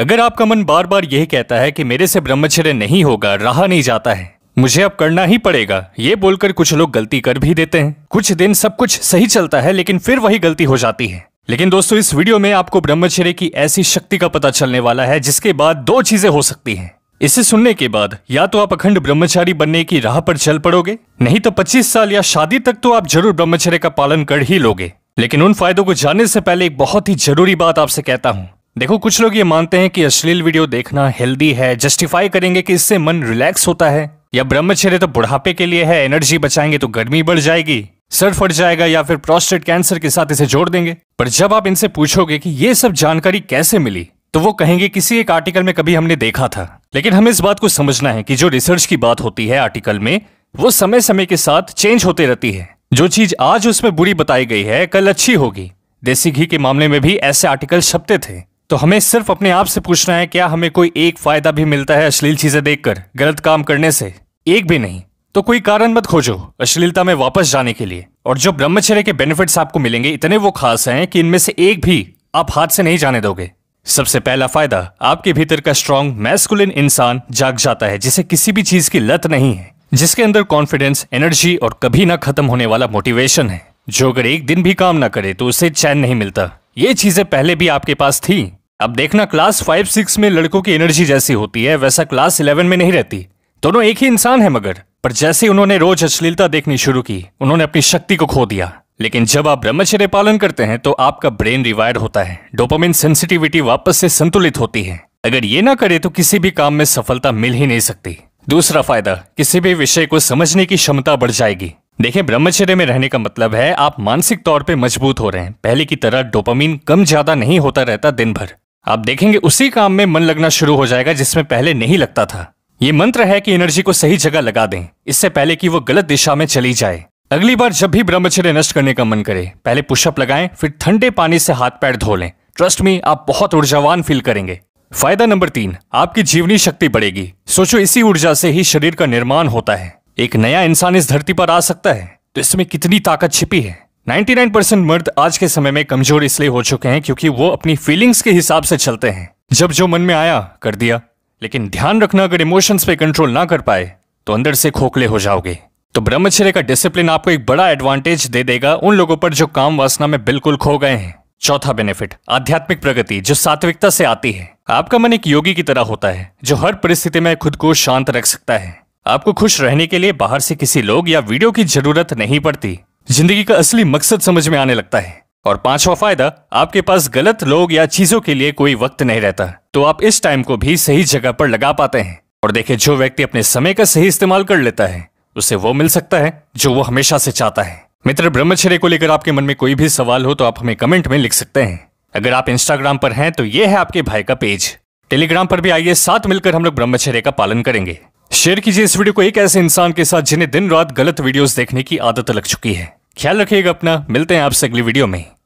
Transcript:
अगर आपका मन बार बार यही कहता है कि मेरे से ब्रह्मचर्य नहीं होगा रहा नहीं जाता है मुझे अब करना ही पड़ेगा ये बोलकर कुछ लोग गलती कर भी देते हैं कुछ दिन सब कुछ सही चलता है लेकिन फिर वही गलती हो जाती है लेकिन दोस्तों इस वीडियो में आपको ब्रह्मचर्य की ऐसी शक्ति का पता चलने वाला है जिसके बाद दो चीजें हो सकती हैं इसे सुनने के बाद या तो आप अखंड ब्रह्मचारी बनने की राह पर चल पड़ोगे नहीं तो 25 साल या शादी तक तो आप जरूर ब्रह्मचर्य का पालन कर ही लोगे लेकिन उन फायदों को जानने से पहले एक बहुत ही जरूरी बात आपसे कहता हूँ देखो कुछ लोग ये मानते हैं कि अश्लील वीडियो देखना हेल्दी है जस्टिफाई करेंगे कि इससे मन रिलैक्स होता है या ब्रह्मचर्य तो बुढ़ापे के लिए है एनर्जी बचाएंगे तो गर्मी बढ़ जाएगी सर फट जाएगा या फिर प्रोस्टेट कैंसर के साथ इसे जोड़ देंगे पर जब आप इनसे पूछोगे कि ये सब जानकारी कैसे मिली तो वो कहेंगे किसी एक आर्टिकल में कभी हमने देखा था लेकिन हमें इस बात को समझना है कि जो रिसर्च की बात होती है आर्टिकल में वो समय समय के साथ चेंज होते रहती है जो चीज आज उसमें बुरी बताई गई है कल अच्छी होगी देसी घी के मामले में भी ऐसे आर्टिकल छपते थे तो हमें सिर्फ अपने आप से पूछना है क्या हमें कोई एक फायदा भी मिलता है अश्लील चीजें देखकर गलत काम करने से एक भी नहीं तो कोई कारण मत खोजो अश्लीलता में वापस जाने के लिए और जो ब्रह्मचर्य के बेनिफिट्स आपको मिलेंगे इतने वो खास हैं कि इनमें से एक भी आप हाथ से नहीं जाने दोगे सबसे पहला फायदा आपके भीतर का स्ट्रांग मैस्कुलिन इंसान जाग जाता है जिसे किसी भी चीज की लत नहीं है जिसके अंदर कॉन्फिडेंस एनर्जी और कभी ना खत्म होने वाला मोटिवेशन है जो अगर एक दिन भी काम ना करे तो उसे चैन नहीं मिलता ये चीजें पहले भी आपके पास थी अब देखना क्लास फाइव सिक्स में लड़कों की एनर्जी जैसी होती है वैसा क्लास इलेवन में नहीं रहती दोनों एक ही इंसान है मगर पर जैसे उन्होंने रोज अश्लीलता देखनी शुरू की उन्होंने अपनी शक्ति को खो दिया लेकिन जब आप ब्रह्मचर्य पालन करते हैं तो आपका ब्रेन रिवायर होता है डोपामिन सेंसिटिविटी वापस से संतुलित होती है अगर ये ना करे तो किसी भी काम में सफलता मिल ही नहीं सकती दूसरा फायदा किसी भी विषय को समझने की क्षमता बढ़ जाएगी देखें ब्रह्मचर्य में रहने का मतलब है आप मानसिक तौर पे मजबूत हो रहे हैं पहले की तरह डोपामीन कम ज्यादा नहीं होता रहता दिन भर आप देखेंगे उसी काम में मन लगना शुरू हो जाएगा जिसमें पहले नहीं लगता था ये मंत्र है कि एनर्जी को सही जगह लगा दें इससे पहले कि वो गलत दिशा में चली जाए अगली बार जब भी ब्रह्मचर्य नष्ट करने का मन करे पहले पुशअप लगाएं फिर ठंडे पानी से हाथ पैर धो लें ट्रस्ट में आप बहुत ऊर्जावान फील करेंगे फायदा नंबर तीन आपकी जीवनी शक्ति बढ़ेगी सोचो इसी ऊर्जा से ही शरीर का निर्माण होता है एक नया इंसान इस धरती पर आ सकता है तो इसमें कितनी ताकत छिपी है 99% मर्द आज के समय में कमजोर इसलिए हो चुके हैं क्योंकि वो अपनी फीलिंग्स के हिसाब से चलते हैं जब जो मन में आया कर दिया लेकिन ध्यान रखना अगर इमोशंस पे कंट्रोल ना कर पाए तो अंदर से खोखले हो जाओगे तो ब्रह्मचर्य का डिसिप्लिन आपको एक बड़ा एडवांटेज दे देगा उन लोगों पर जो काम वासना में बिल्कुल खो गए हैं चौथा बेनिफिट आध्यात्मिक प्रगति जो सात्विकता से आती है आपका मन एक योगी की तरह होता है जो हर परिस्थिति में खुद को शांत रख सकता है आपको खुश रहने के लिए बाहर से किसी लोग या वीडियो की जरूरत नहीं पड़ती जिंदगी का असली मकसद समझ में आने लगता है और पांचवा फायदा आपके पास गलत लोग या चीजों के लिए कोई वक्त नहीं रहता तो आप इस टाइम को भी सही जगह पर लगा पाते हैं और देखे जो व्यक्ति अपने समय का सही इस्तेमाल कर लेता है उसे वो मिल सकता है जो वो हमेशा से चाहता है मित्र ब्रह्मचर्य को लेकर आपके मन में कोई भी सवाल हो तो आप हमें कमेंट में लिख सकते हैं अगर आप इंस्टाग्राम पर हैं तो ये है आपके भाई का पेज टेलीग्राम पर भी आइए साथ मिलकर हम लोग ब्रह्मचर्य का पालन करेंगे शेयर कीजिए इस वीडियो को एक ऐसे इंसान के साथ जिन्हें दिन रात गलत वीडियोस देखने की आदत लग चुकी है ख्याल रखिएगा अपना मिलते हैं आपसे अगली वीडियो में